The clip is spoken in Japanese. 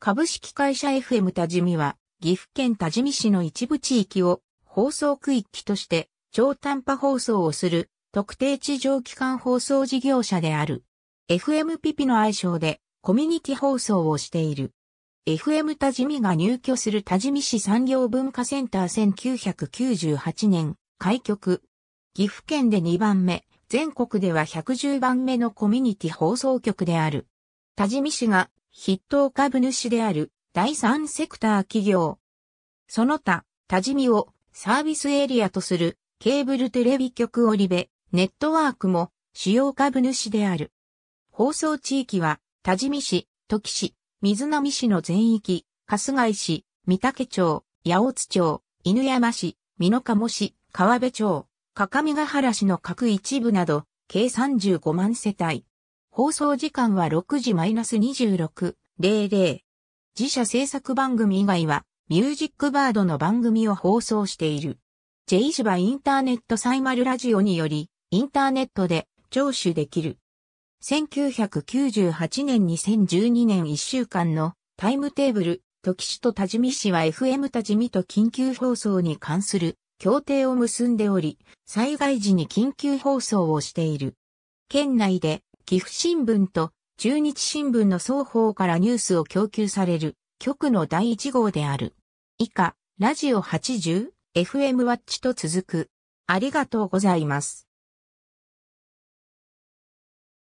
株式会社 FM 多治見は、岐阜県多治見市の一部地域を放送区域として超短波放送をする特定地上機関放送事業者である。FM ピピの愛称でコミュニティ放送をしている。FM 多治見が入居する多治見市産業文化センター1998年開局。岐阜県で2番目、全国では110番目のコミュニティ放送局である。多治見市が筆頭株主である第三セクター企業。その他、多治見をサービスエリアとするケーブルテレビ局オリベ、ネットワークも主要株主である。放送地域は、多治見市、土岐市、水波市の全域、春日井市、三竹町、八百津町、犬山市、美濃茂市、川辺町、各務原市の各一部など、計35万世帯。放送時間は6時 -26.00。自社制作番組以外は、ミュージックバードの番組を放送している。J 石バインターネットサイマルラジオにより、インターネットで聴取できる。1998年2012年1週間のタイムテーブル、時市と多治見市は FM 多治見と緊急放送に関する協定を結んでおり、災害時に緊急放送をしている。県内で岐阜新聞と中日新聞の双方からニュースを供給される局の第1号である。以下、ラジオ80、FM ワッチと続く。ありがとうございます。